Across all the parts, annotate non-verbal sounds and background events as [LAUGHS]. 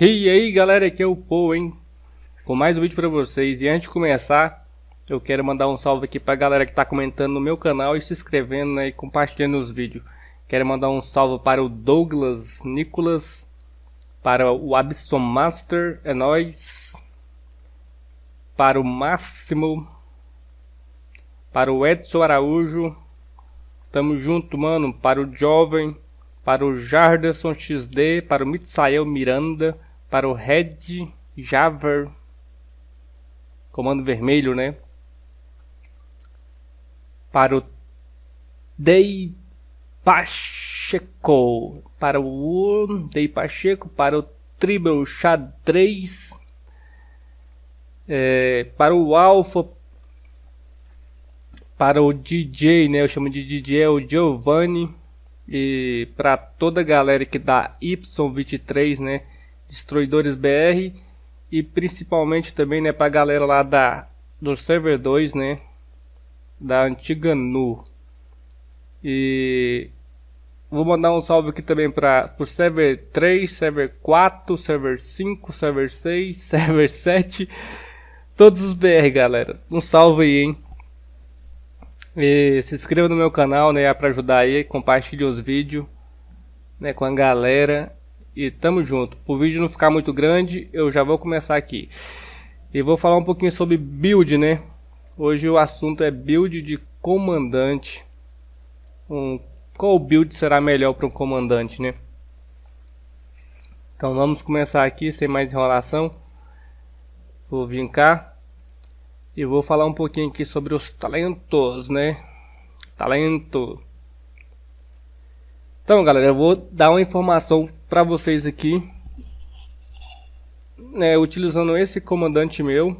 E aí galera, aqui é o Paul, hein? Com mais um vídeo pra vocês. E antes de começar, eu quero mandar um salve aqui pra galera que tá comentando no meu canal e se inscrevendo né, e compartilhando os vídeos. Quero mandar um salve para o Douglas Nicolas, para o Abson Master, é nóis para o Máximo, para o Edson Araújo, tamo junto, mano, para o Jovem, para o Jarderson XD, para o Mitsael Miranda, para o Red Javer, comando vermelho, né? Para o Dei Pacheco, para o Dei Pacheco, para o Tribal Xadrez, é, para o Alpha, para o DJ, né? Eu chamo de DJ é o Giovanni. E para toda a galera que dá Y23, né? Destruidores BR. E principalmente também, né? Para a galera lá da, do Server 2, né? Da antiga Nu. E vou mandar um salve aqui também para o Server 3, Server 4, Server 5, Server 6, [LAUGHS] Server 7 todos os BR, galera. Um salve aí, hein? E se inscreva no meu canal, né, pra ajudar aí, compartilhe os vídeos, né, com a galera e tamo junto. Para o vídeo não ficar muito grande, eu já vou começar aqui. E vou falar um pouquinho sobre build, né? Hoje o assunto é build de comandante. Um, qual build será melhor para um comandante, né? Então vamos começar aqui sem mais enrolação. Vou vir cá e vou falar um pouquinho aqui sobre os talentos, né? Talento. Então, galera, eu vou dar uma informação para vocês aqui, né, utilizando esse comandante meu.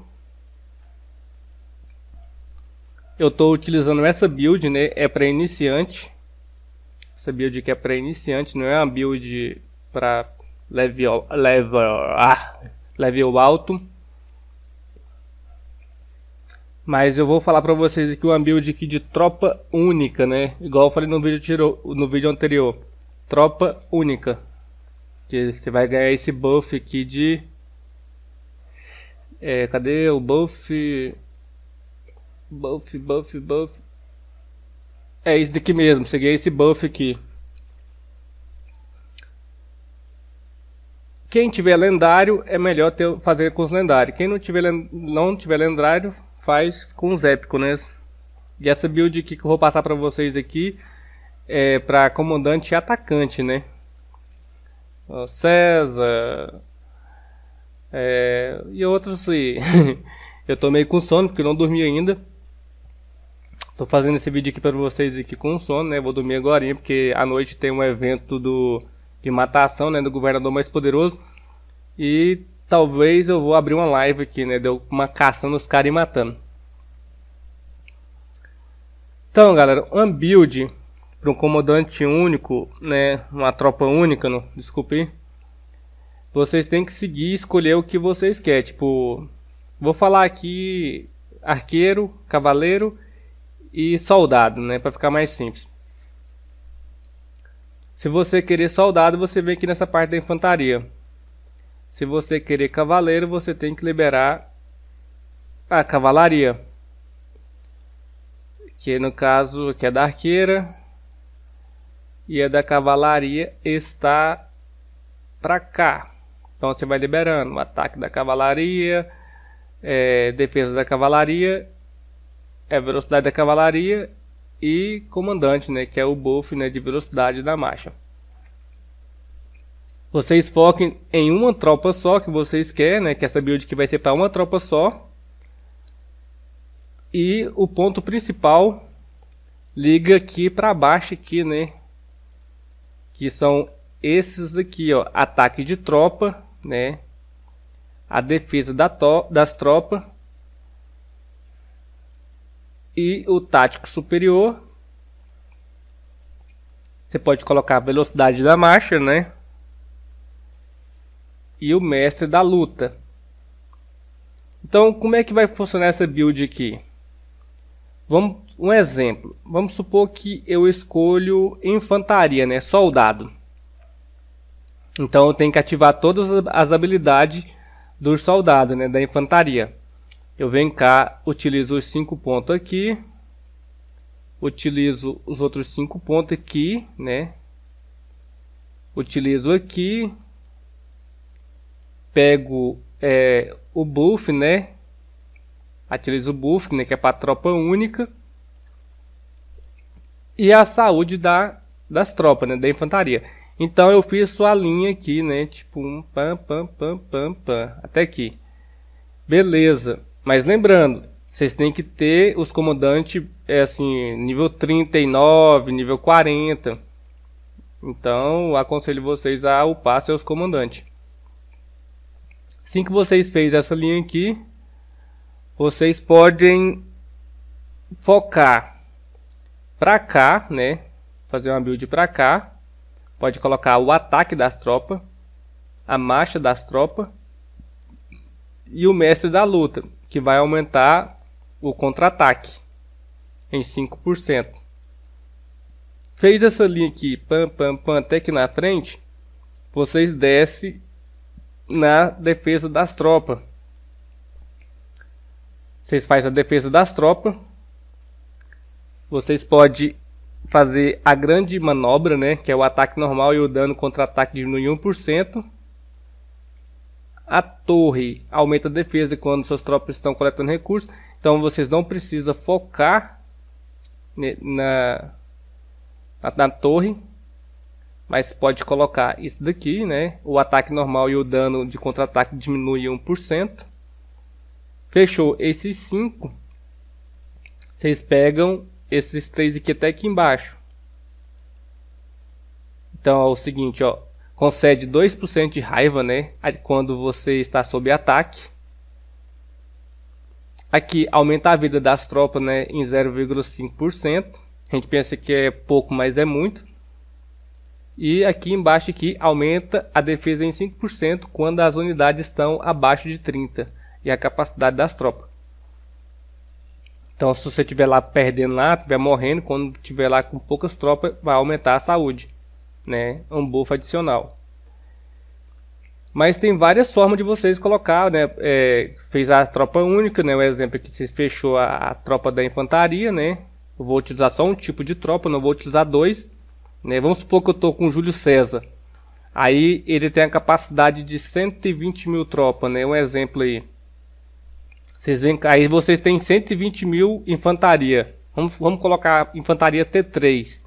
Eu estou utilizando essa build, né? É para iniciante. Essa build que é para iniciante, não é uma build para level level ah, level alto. Mas eu vou falar para vocês aqui uma build aqui de tropa única, né? Igual eu falei no vídeo, tirou, no vídeo anterior. Tropa única. Que você vai ganhar esse buff aqui de... É, cadê o buff? Buff, buff, buff. É isso daqui mesmo, você ganha esse buff aqui. Quem tiver lendário, é melhor ter, fazer com os lendários. Quem não tiver, não tiver lendário, faz com os épicos, né? E essa build aqui que eu vou passar para vocês aqui é para comandante e atacante, né? O César é, e outros e [LAUGHS] eu tô meio com sono porque não dormi ainda. Tô fazendo esse vídeo aqui para vocês aqui com sono, né? Vou dormir agora, porque à noite tem um evento do de matação, né, do governador mais poderoso. E talvez eu vou abrir uma live aqui, né? Deu uma caçando os caras e matando. Então, galera, um build para um comandante único, né? Uma tropa única, não, desculpe. Vocês têm que seguir e escolher o que vocês querem. Tipo, vou falar aqui arqueiro, cavaleiro e soldado, né? Para ficar mais simples. Se você querer soldado, você vem aqui nessa parte da infantaria. Se você querer cavaleiro, você tem que liberar a cavalaria. Que no caso que é da arqueira. E a da cavalaria está para cá. Então você vai liberando o ataque da cavalaria, é, defesa da cavalaria, é velocidade da cavalaria e comandante, né, que é o buff né, de velocidade da marcha. Vocês foquem em uma tropa só que vocês querem, né? Que essa build que vai ser para uma tropa só. E o ponto principal liga aqui para baixo aqui, né? Que são esses aqui, ó, ataque de tropa, né? A defesa da das tropas e o tático superior. Você pode colocar a velocidade da marcha, né? e o mestre da luta. Então, como é que vai funcionar essa build aqui? Vamos um exemplo. Vamos supor que eu escolho infantaria, né, soldado. Então, eu tenho que ativar todas as habilidades do soldado, né, da infantaria. Eu venho cá, utilizo os 5 pontos aqui, utilizo os outros 5 pontos aqui, né? Utilizo aqui, pego é, o buff, né? Utilizo o buff, né, que é para tropa única. E a saúde da, das tropas, né, da infantaria. Então eu fiz sua linha aqui, né? Tipo um pam pam pam pam pam até aqui. Beleza. Mas lembrando, vocês têm que ter os comandantes é assim, nível 39, nível 40. Então, aconselho vocês a upar seus comandantes. Assim que vocês fez essa linha aqui, vocês podem focar para cá, né? Fazer uma build para cá. Pode colocar o ataque das tropas, a marcha das tropas e o mestre da luta, que vai aumentar o contra-ataque em 5%. Fez essa linha aqui, pam, pam, pam, até aqui na frente, vocês desce na defesa das tropas. Vocês fazem a defesa das tropas. Vocês podem fazer a grande manobra, né? Que é o ataque normal e o dano contra-ataque diminui 1%. A torre aumenta a defesa quando suas tropas estão coletando recursos. Então vocês não precisam focar né, na, na, na torre mas pode colocar isso daqui, né? O ataque normal e o dano de contra-ataque diminui 1%. Fechou esses 5. Vocês pegam esses 3 aqui até aqui embaixo. Então é o seguinte, ó. Concede 2% de raiva, né? Quando você está sob ataque. Aqui aumenta a vida das tropas, né? Em 0,5%. A gente pensa que é pouco, mas é muito. E aqui embaixo aqui aumenta a defesa em 5% quando as unidades estão abaixo de 30 e a capacidade das tropas. Então se você estiver lá perdendo lá, estiver morrendo, quando estiver lá com poucas tropas, vai aumentar a saúde, né? Um buff adicional. Mas tem várias formas de vocês colocar, né? É, fez a tropa única, né? O exemplo que vocês fechou a, a tropa da infantaria, né? Eu vou utilizar só um tipo de tropa, não vou utilizar dois né? Vamos supor que eu estou com Júlio César. Aí ele tem a capacidade de 120 mil tropas, né? Um exemplo aí. Vocês veem, aí vocês têm 120 mil infantaria. Vamos, vamos colocar infantaria T3.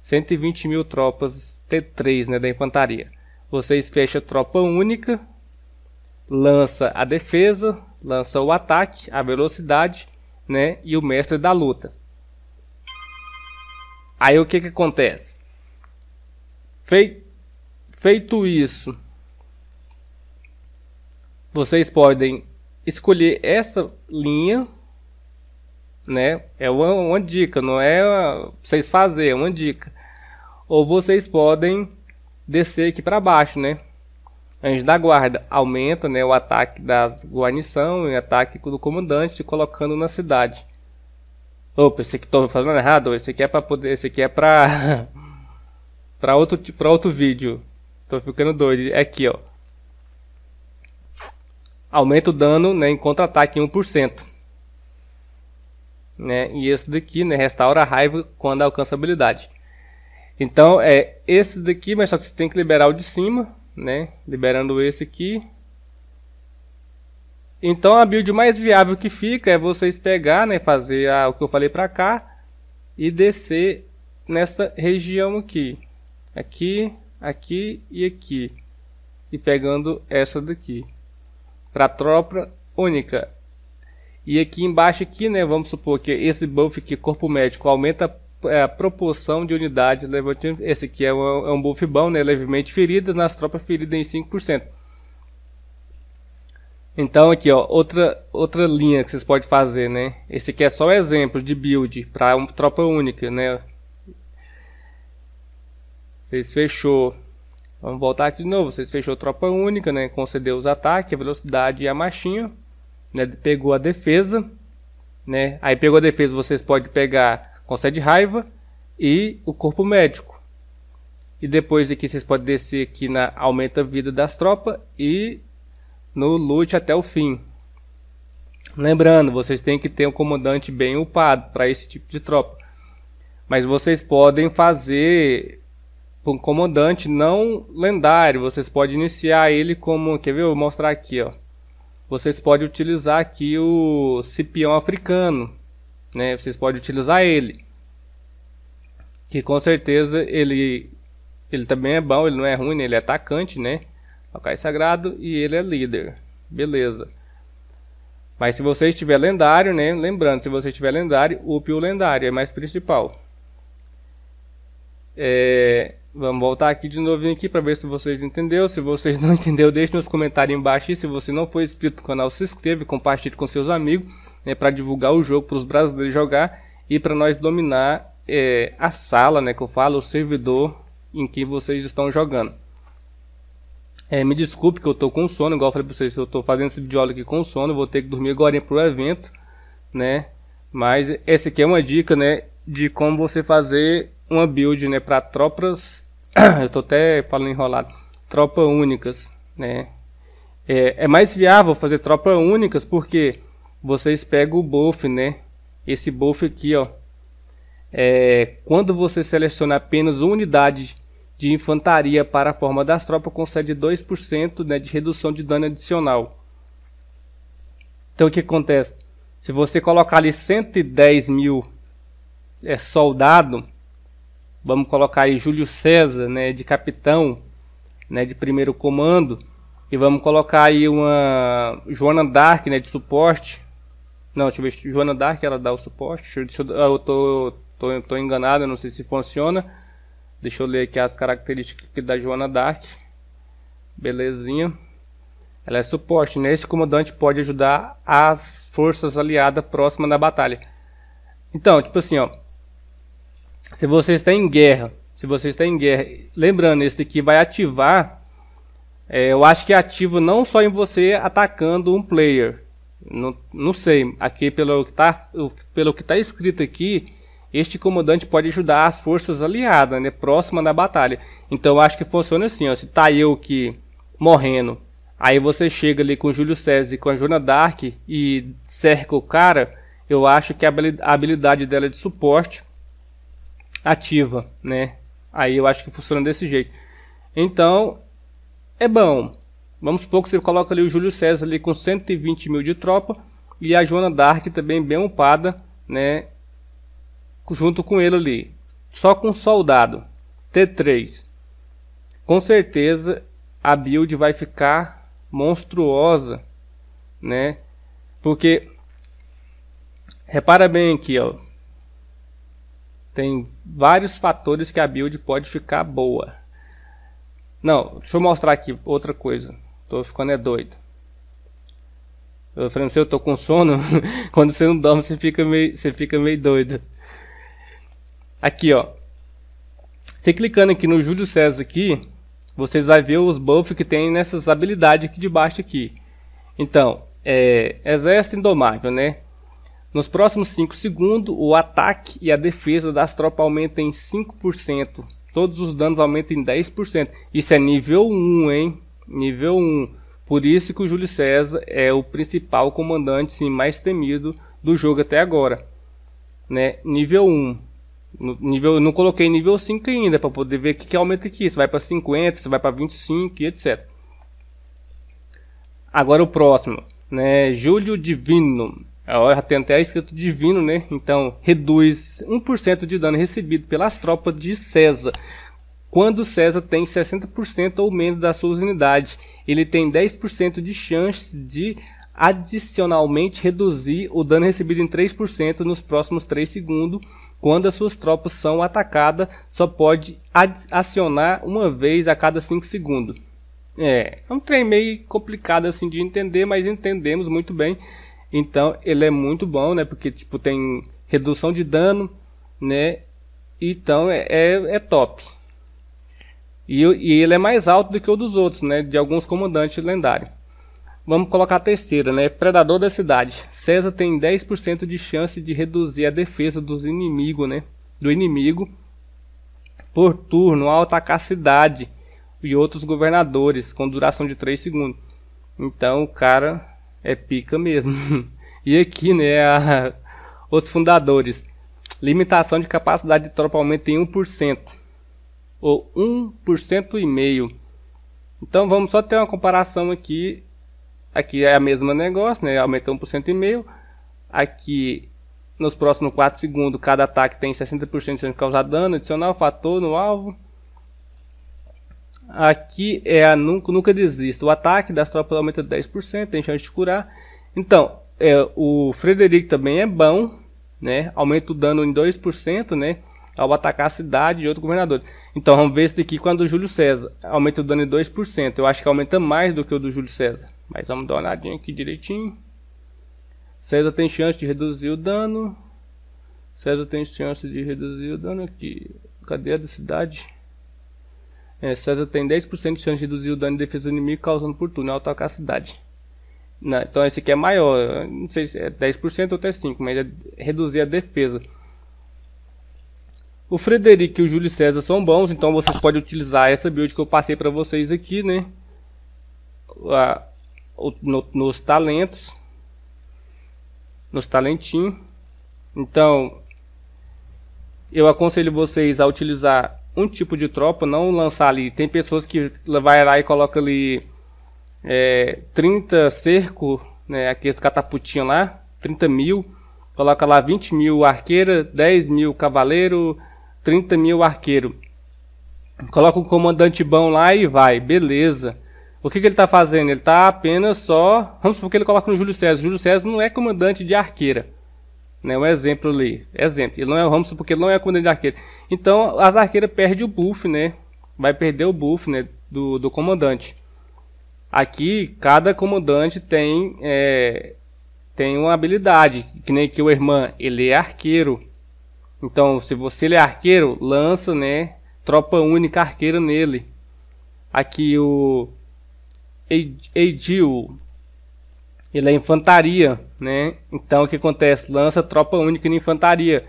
120 mil tropas T3 né, da infantaria. Vocês fecham tropa única, lança a defesa, lança o ataque, a velocidade né, e o mestre da luta. Aí o que que acontece? Feito, feito isso, vocês podem escolher essa linha, né? É uma, uma dica, não é uma, vocês fazer, é uma dica. Ou vocês podem descer aqui para baixo, né? Anjo da guarda aumenta né, o ataque da guarnição e o ataque do comandante, colocando na cidade. Opa, esse aqui tô falando errado. Esse aqui é pra poder. Esse aqui é pra. [LAUGHS] pra, outro, para outro vídeo. Tô ficando doido. É aqui, ó. Aumenta o dano né, em contra-ataque em 1%. Né? E esse daqui, né? Restaura a raiva quando alcança a habilidade. Então, é esse daqui, mas só que você tem que liberar o de cima, né? Liberando esse aqui. Então a build mais viável que fica é vocês pegar, né, fazer a, o que eu falei para cá e descer nessa região aqui. Aqui, aqui e aqui. E pegando essa daqui. Para tropa única. E aqui embaixo aqui, né, vamos supor que esse buff aqui, corpo médico, aumenta é, a proporção de unidades. Esse aqui é um, é um buff bom, né, levemente feridas, nas tropas feridas em 5%. Então aqui, ó, outra, outra linha que vocês podem fazer, né? Esse aqui é só um exemplo de build para uma tropa única, né? Vocês fechou. Vamos voltar aqui de novo. Vocês fechou tropa única, né? Concedeu os ataques, a velocidade e a machinha. Né? Pegou a defesa, né? Aí pegou a defesa, vocês podem pegar concede raiva e o corpo médico. E depois aqui vocês podem descer aqui na aumenta a vida das tropas e no lute até o fim. Lembrando, vocês têm que ter um comandante bem upado para esse tipo de tropa. Mas vocês podem fazer um comandante não lendário. Vocês podem iniciar ele como. Quer ver? Eu vou mostrar aqui. Ó. Vocês podem utilizar aqui o Cipião Africano. Né? Vocês podem utilizar ele. Que com certeza ele, ele também é bom, ele não é ruim, né? ele é atacante, né? local sagrado e ele é líder. Beleza. Mas se você estiver lendário, né? Lembrando, se você estiver lendário, up o lendário, é mais principal. É, vamos voltar aqui de novo aqui para ver se vocês entenderam. Se vocês não [LAUGHS] entenderam, deixe nos comentários embaixo. E se você não for inscrito no canal, se inscreva, compartilhe com seus amigos né, para divulgar o jogo para os brasileiros jogar e para nós dominar é, a sala, né, que eu falo, o servidor em que vocês estão jogando. É, me desculpe que eu tô com sono, igual eu falei pra vocês, eu tô fazendo esse vídeo aqui com sono, vou ter que dormir agora pro evento, né? Mas essa aqui é uma dica, né, de como você fazer uma build, né, para tropas, [COUGHS] eu tô até falando enrolado, tropa únicas, né? É, é mais viável fazer tropa únicas porque vocês pegam o buff, né? Esse buff aqui, ó. É, quando você seleciona apenas uma unidade de infantaria para a forma das tropas concede 2% né, de redução de dano adicional. Então o que acontece? Se você colocar ali 110 mil é, soldado, vamos colocar aí Júlio César né, de capitão, né, de primeiro comando, e vamos colocar aí uma Joana Dark né, de suporte. Não, deixa eu ver, Joana Dark ela dá o suporte. Deixa eu, eu tô, tô, tô enganado, não sei se funciona Deixa eu ler aqui as características aqui da Joana Dark. Belezinha. Ela é suporte, né? Esse comandante pode ajudar as forças aliadas próximas na batalha. Então, tipo assim, ó. Se você está em guerra, se você está em guerra, lembrando, esse aqui vai ativar. É, eu acho que é ativo não só em você atacando um player. Não, não sei, aqui pelo que está pelo que tá escrito aqui, este comandante pode ajudar as forças aliadas, né? Próxima da batalha. Então acho que funciona assim, ó. Se tá eu que morrendo, aí você chega ali com Júlio César e com a Joana Dark e cerca o cara, eu acho que a habilidade dela é de suporte ativa, né? Aí eu acho que funciona desse jeito. Então, é bom. Vamos supor que você coloca ali o Júlio César ali com 120 mil de tropa e a Joana Dark também bem upada, né? junto com ele ali. Só com soldado. T3. Com certeza a build vai ficar monstruosa, né? Porque repara bem aqui, ó. Tem vários fatores que a build pode ficar boa. Não, deixa eu mostrar aqui outra coisa. Tô ficando é doido. Eu falei, eu tô com sono. [LAUGHS] Quando você não dorme, você fica meio, você fica meio doido. Aqui, ó. Você clicando aqui no Júlio César aqui, vocês vão ver os buffs que tem nessas habilidades aqui de baixo aqui. Então, é, Exército Indomável, né? Nos próximos 5 segundos, o ataque e a defesa das tropas aumentam em 5%. Todos os danos aumentam em 10%. Isso é nível 1, hein? Nível 1. Por isso que o Júlio César é o principal comandante sim, mais temido do jogo até agora. Né? Nível 1. No nível, não coloquei nível 5 ainda para poder ver que, que aumenta aqui. Se vai para 50, se vai para 25 e etc. Agora o próximo, né? Júlio Divino. Já tem até escrito divino, né? Então, reduz 1% de dano recebido pelas tropas de César. Quando César tem 60% ou menos das suas unidades, ele tem 10% de chance de adicionalmente reduzir o dano recebido em 3% nos próximos 3 segundos. Quando as suas tropas são atacadas, só pode acionar uma vez a cada 5 segundos. É, é um trem meio complicado assim de entender, mas entendemos muito bem. Então, ele é muito bom, né? Porque tipo tem redução de dano, né? Então é, é, é top. E, e ele é mais alto do que o dos outros, né? De alguns comandantes lendários. Vamos colocar a terceira, né? Predador da cidade. César tem 10% de chance de reduzir a defesa dos inimigos, né? Do inimigo por turno ao atacar a cidade e outros governadores com duração de 3 segundos. Então o cara é pica mesmo. [LAUGHS] e aqui, né, a, os fundadores. Limitação de capacidade de tropa aumenta em 1%. Ou 1,5%. e meio. Então vamos só ter uma comparação aqui Aqui é a mesma negócio, né? Aumentou 1,5%. Aqui, nos próximos 4 segundos, cada ataque tem 60% de causar dano adicional, fator no alvo. Aqui é a nunca, nunca desista. O ataque das tropas aumenta 10%, tem chance de curar. Então, é, o Frederico também é bom, né? Aumenta o dano em 2%, né? Ao atacar a cidade e outro governador. Então, vamos ver isso daqui com a do Júlio César. Aumenta o dano em 2%. Eu acho que aumenta mais do que o do Júlio César. Mas vamos dar uma olhadinha aqui direitinho. César tem chance de reduzir o dano. César tem chance de reduzir o dano aqui. Cadê a da cidade? É, César tem 10% de chance de reduzir o dano de defesa do inimigo causando por turno ao atacar a cidade. então esse aqui é maior, não sei se é 10% ou até 5%, mas é reduzir a defesa. O Frederico e o Júlio César são bons, então vocês podem utilizar essa build que eu passei para vocês aqui, né? A, no, nos talentos, nos talentinhos. Então, eu aconselho vocês a utilizar um tipo de tropa, não lançar ali. Tem pessoas que vai lá e coloca ali é, 30 cerco, né, aqueles cataputinhos lá, 30 mil. Coloca lá 20 mil arqueira, 10 mil cavaleiro, 30 mil arqueiro. Coloca um comandante bom lá e vai, beleza. O que, que ele está fazendo? Ele está apenas só... Vamos supor que ele coloca no Júlio César. O Júlio César não é comandante de arqueira. Né? Um exemplo ali. Exemplo. Ele não é, vamos supor que ele não é comandante de arqueira. Então, as arqueiras perdem o buff, né? Vai perder o buff né? do, do comandante. Aqui, cada comandante tem, é, tem uma habilidade. Que nem que o irmão, ele é arqueiro. Então, se você ele é arqueiro, lança, né? Tropa única arqueira nele. Aqui o Eidil. Ele é infantaria, né? Então o que acontece? Lança tropa única na infantaria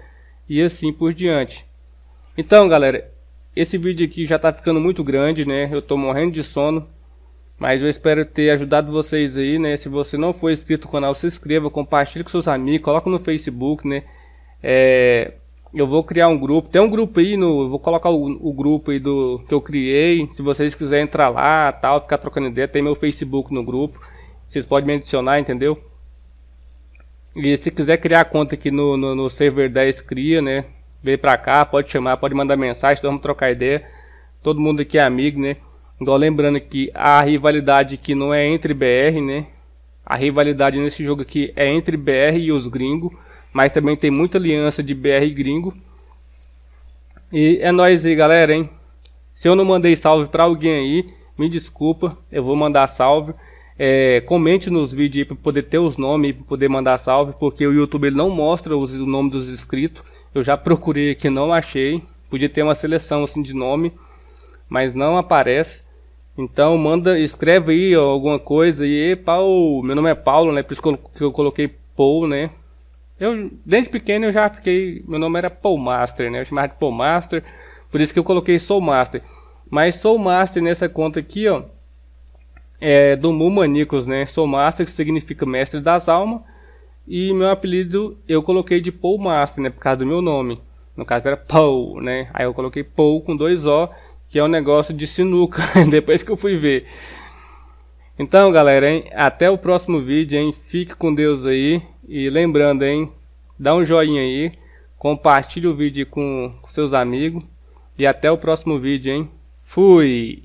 e assim por diante. Então, galera, esse vídeo aqui já tá ficando muito grande, né? Eu tô morrendo de sono. Mas eu espero ter ajudado vocês aí, né? Se você não for inscrito no canal, se inscreva, compartilhe com seus amigos, coloca no Facebook, né? É, eu vou criar um grupo. Tem um grupo aí no. Vou colocar o, o, grupo aí do que eu criei. Se vocês quiserem entrar lá, tal, ficar trocando ideia, tem meu Facebook no grupo. Vocês podem me adicionar, entendeu? E se quiser criar conta aqui no, no, no server 10, cria, né? Vem pra cá, pode chamar, pode mandar mensagem, então vamos trocar ideia. Todo mundo aqui é amigo, né? Igual lembrando que a rivalidade aqui não é entre BR, né? A rivalidade nesse jogo aqui é entre BR e os gringos. Mas também tem muita aliança de BR gringo. E é nóis aí, galera, hein? Se eu não mandei salve pra alguém aí, me desculpa, eu vou mandar salve. É, comente nos vídeos aí pra poder ter os nomes, e poder mandar salve, porque o YouTube ele não mostra os, o nome dos inscritos. Eu já procurei aqui, não achei. Podia ter uma seleção assim de nome, mas não aparece. Então manda, escreve aí ó, alguma coisa e Paulo, meu nome é Paulo, né? Por isso que eu, que eu coloquei Paul, né? Eu, desde pequeno eu já fiquei. Meu nome era Paul Master, né? Eu chamava de Paul Master, por isso que eu coloquei Soul Master. Mas Soul Master nessa conta aqui, ó. É do Mumanicos, né? Soul Master, que significa mestre das almas. E meu apelido eu coloquei de Paul Master, né? Por causa do meu nome. No caso era Paul, né? Aí eu coloquei Paul com dois O, que é um negócio de sinuca, [LAUGHS] depois que eu fui ver. Então, galera, hein? até o próximo vídeo, hein? Fique com Deus aí. E lembrando, hein? Dá um joinha aí. Compartilhe o vídeo com, com seus amigos. E até o próximo vídeo, hein? Fui!